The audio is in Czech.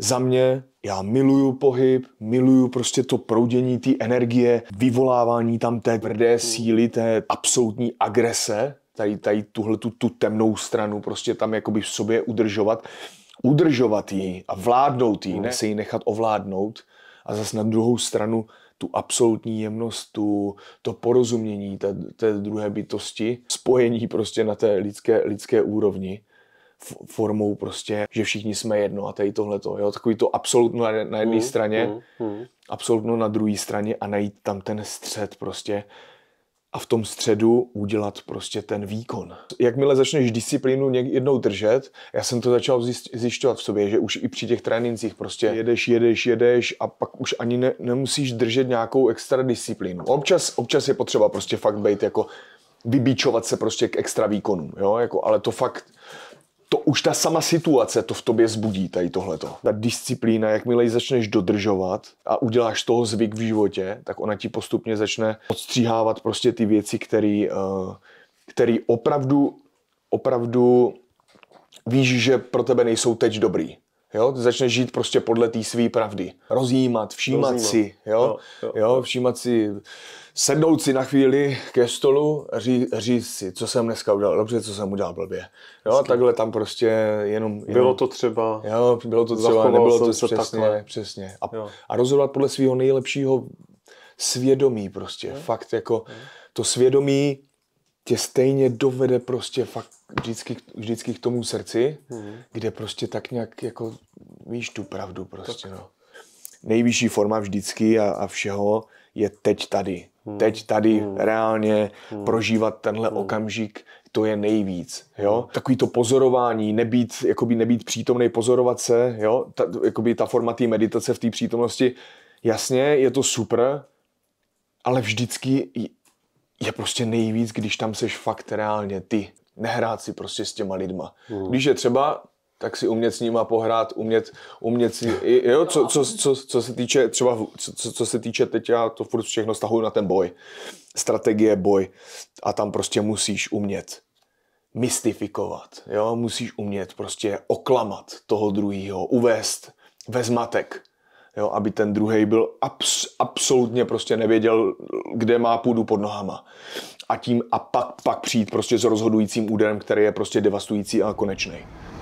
Za mě, já miluju pohyb, miluju prostě to proudění té energie, vyvolávání tam té tvrdé síly, té absolutní agrese, tady, tady tuhle tu, tu temnou stranu prostě tam jakoby v sobě udržovat, udržovat ji a vládnout ji, mhm. ne se ji nechat ovládnout a zase na druhou stranu tu absolutní jemnost, tu, to porozumění té, té druhé bytosti, spojení prostě na té lidské, lidské úrovni formou prostě, že všichni jsme jedno a tady tohleto, jo, takový to absolutno na, jedné mm, straně, mm, mm. absolutno na druhé straně a najít tam ten střed prostě a v tom středu udělat prostě ten výkon. Jakmile začneš disciplínu jednou držet, já jsem to začal zjišťovat v sobě, že už i při těch trénincích prostě hmm. jedeš, jedeš, jedeš a pak už ani ne, nemusíš držet nějakou extra disciplínu. Občas, občas je potřeba prostě fakt být jako vybíčovat se prostě k extra výkonům, jo, jako, ale to fakt, to už ta sama situace to v tobě zbudí, tady tohleto. Ta disciplína, jakmile ji začneš dodržovat a uděláš toho zvyk v životě, tak ona ti postupně začne odstříhávat prostě ty věci, který, eh, který opravdu, opravdu víš, že pro tebe nejsou teď dobrý. Jo, ty začneš žít prostě podle té své pravdy. Rozjímat, všímat Rozjímat. si, jo? Jo, jo, jo, všímat si, sednout si na chvíli ke stolu ří, říct si, co jsem dneska udělal dobře, co jsem udělal blbě. Jo, a takhle tam prostě jenom, jenom... Bylo to třeba. Jo, bylo to třeba, nebylo to přesně, takhle. přesně. A, a rozhodovat podle svého nejlepšího svědomí prostě. Jo. Fakt jako jo. to svědomí tě stejně dovede prostě fakt vždycky, vždycky k tomu srdci, hmm. kde prostě tak nějak jako víš tu pravdu prostě, tak. no. Nejvyšší forma vždycky a, a všeho je teď tady. Hmm. Teď tady hmm. reálně hmm. prožívat tenhle hmm. okamžik, to je nejvíc, jo. Mhm. Takový to pozorování, nebýt, jakoby nebýt přítomný, pozorovat se, jo. Ta, jakoby ta forma té meditace v té přítomnosti, jasně, je to super, ale vždycky je prostě nejvíc, když tam seš fakt reálně ty. Nehrát si prostě s těma lidma. Hmm. Když je třeba, tak si umět s nima pohrát, umět, umět si, jo, co, co, co, co se týče třeba, co, co se týče teď, já to furt všechno stahuju na ten boj. Strategie, boj. A tam prostě musíš umět mystifikovat, jo, musíš umět prostě oklamat toho druhého, uvést ve zmatek jo, aby ten druhý byl abs, absolutně prostě nevěděl, kde má půdu pod nohama. A tím a pak, pak přijít prostě s rozhodujícím úderem, který je prostě devastující a konečný.